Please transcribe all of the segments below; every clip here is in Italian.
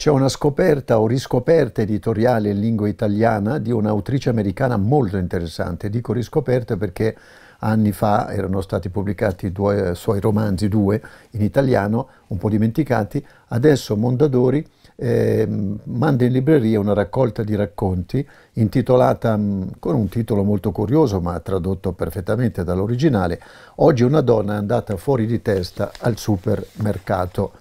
C'è una scoperta o riscoperta editoriale in lingua italiana di un'autrice americana molto interessante. Dico riscoperta perché anni fa erano stati pubblicati due eh, suoi romanzi, due, in italiano, un po' dimenticati. Adesso Mondadori eh, manda in libreria una raccolta di racconti intitolata mm, con un titolo molto curioso ma tradotto perfettamente dall'originale Oggi una donna è andata fuori di testa al supermercato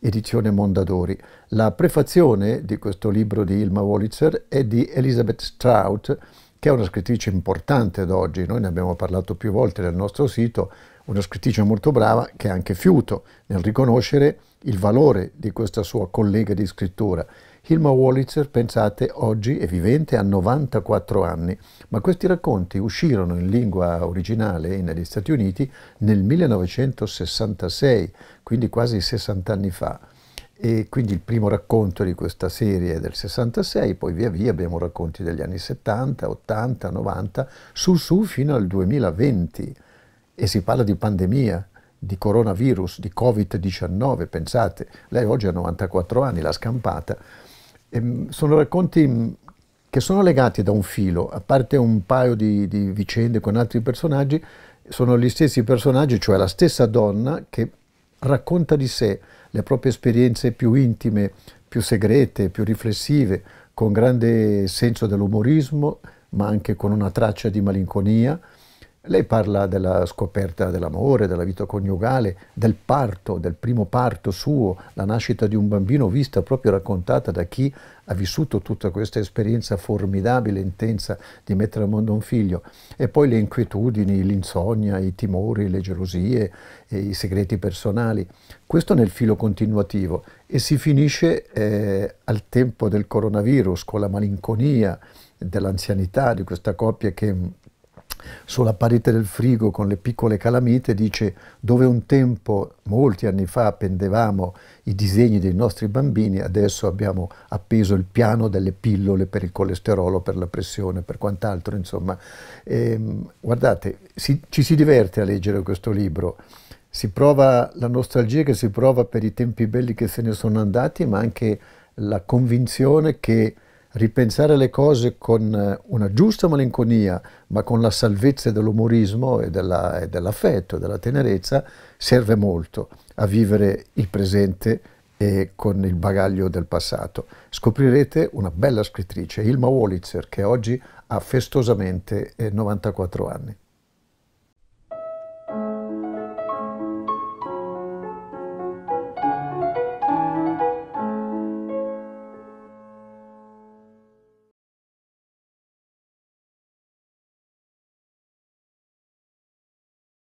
edizione Mondadori. La prefazione di questo libro di Ilma Wolitzer è di Elizabeth Strout, che è una scrittrice importante ad oggi, noi ne abbiamo parlato più volte nel nostro sito, una scrittrice molto brava che è anche fiuto nel riconoscere il valore di questa sua collega di scrittura. Hilma Wolitzer, pensate, oggi è vivente a 94 anni, ma questi racconti uscirono in lingua originale negli Stati Uniti nel 1966, quindi quasi 60 anni fa. E quindi il primo racconto di questa serie è del 66, poi via via abbiamo racconti degli anni 70, 80, 90, su su fino al 2020. E si parla di pandemia, di coronavirus, di Covid-19, pensate, lei oggi ha 94 anni, l'ha scampata. Ehm, sono racconti mm, che sono legati da un filo, a parte un paio di, di, vicende con altri personaggi, sono gli stessi personaggi, cioè la stessa donna che racconta di sé le proprie esperienze più intime, più segrete, più riflessive, con grande senso dell'umorismo, ma anche con una traccia di malinconia, lei parla della scoperta dell'amore, della vita coniugale, del parto, del primo parto suo, la nascita di un bambino vista proprio raccontata da chi ha vissuto tutta questa esperienza formidabile, intensa di mettere al mondo un figlio. E poi le inquietudini, l'insonnia, i timori, le gelosie, eh, i segreti personali. Questo nel filo continuativo e si finisce eh, al tempo del coronavirus con la malinconia dell'anzianità di questa coppia che sulla parete del frigo con le piccole calamite dice dove un tempo, molti anni fa, appendevamo i disegni dei nostri bambini, adesso abbiamo appeso il piano delle pillole per il colesterolo, per la pressione, per quant'altro, insomma. E, ehm, guardate, si, ci si diverte a leggere questo libro si prova la nostalgia che si prova per i tempi belli che se ne sono andati, ma anche la convinzione che ripensare le cose con eh, una giusta malinconia, ma con la salvezza dell'umorismo e, della, e dell'affetto e della tenerezza, serve molto a vivere il presente e con il bagaglio del passato. Scoprirete una bella scrittrice, Ilma Wolitzer, che oggi ha festosamente 94 eh, anni.